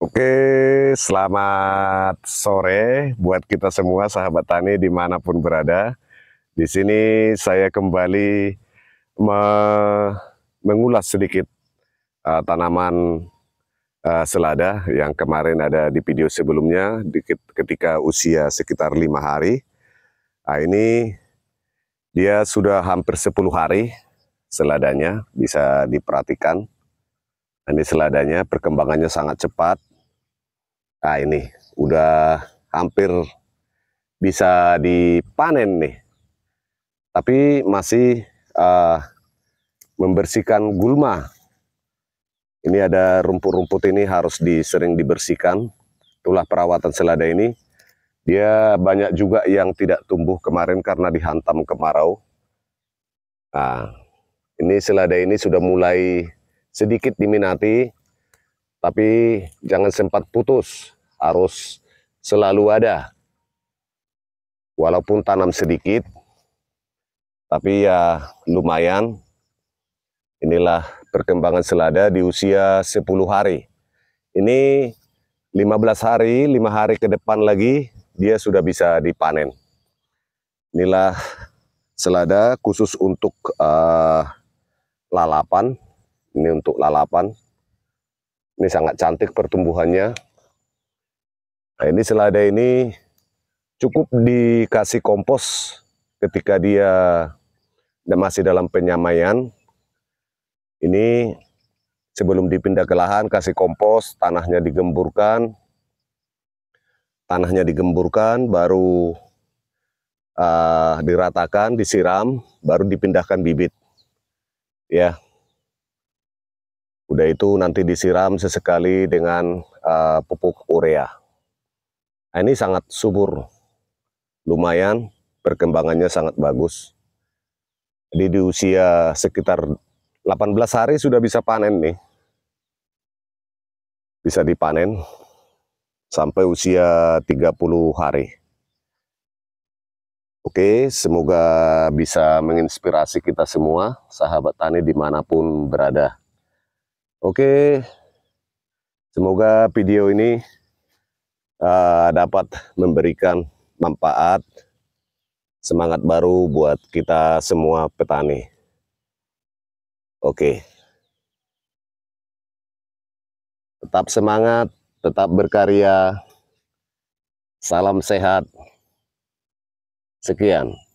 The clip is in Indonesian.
Oke, selamat sore buat kita semua sahabat tani dimanapun berada. Di sini saya kembali me mengulas sedikit uh, tanaman uh, selada yang kemarin ada di video sebelumnya dikit, ketika usia sekitar lima hari. Nah, ini dia sudah hampir 10 hari seladanya bisa diperhatikan. Ini seladanya perkembangannya sangat cepat Nah ini udah hampir bisa dipanen nih. Tapi masih uh, membersihkan gulma. Ini ada rumput-rumput ini harus disering dibersihkan. Itulah perawatan selada ini. Dia banyak juga yang tidak tumbuh kemarin karena dihantam kemarau. Nah, ini selada ini sudah mulai sedikit diminati tapi jangan sempat putus, harus selalu ada. Walaupun tanam sedikit, tapi ya lumayan. Inilah perkembangan selada di usia 10 hari. Ini 15 hari, 5 hari ke depan lagi, dia sudah bisa dipanen. Inilah selada khusus untuk uh, lalapan. Ini untuk lalapan. Ini sangat cantik pertumbuhannya. Nah, ini selada ini cukup dikasih kompos ketika dia masih dalam penyamaian. Ini sebelum dipindah ke lahan kasih kompos, tanahnya digemburkan. Tanahnya digemburkan baru uh, diratakan, disiram, baru dipindahkan bibit. Ya. Udah itu nanti disiram sesekali dengan uh, pupuk urea. Nah, ini sangat subur, lumayan, perkembangannya sangat bagus. Jadi di usia sekitar 18 hari sudah bisa panen nih. Bisa dipanen sampai usia 30 hari. Oke, semoga bisa menginspirasi kita semua, sahabat tani dimanapun berada. Oke, semoga video ini uh, dapat memberikan manfaat, semangat baru buat kita semua petani. Oke, tetap semangat, tetap berkarya, salam sehat. Sekian.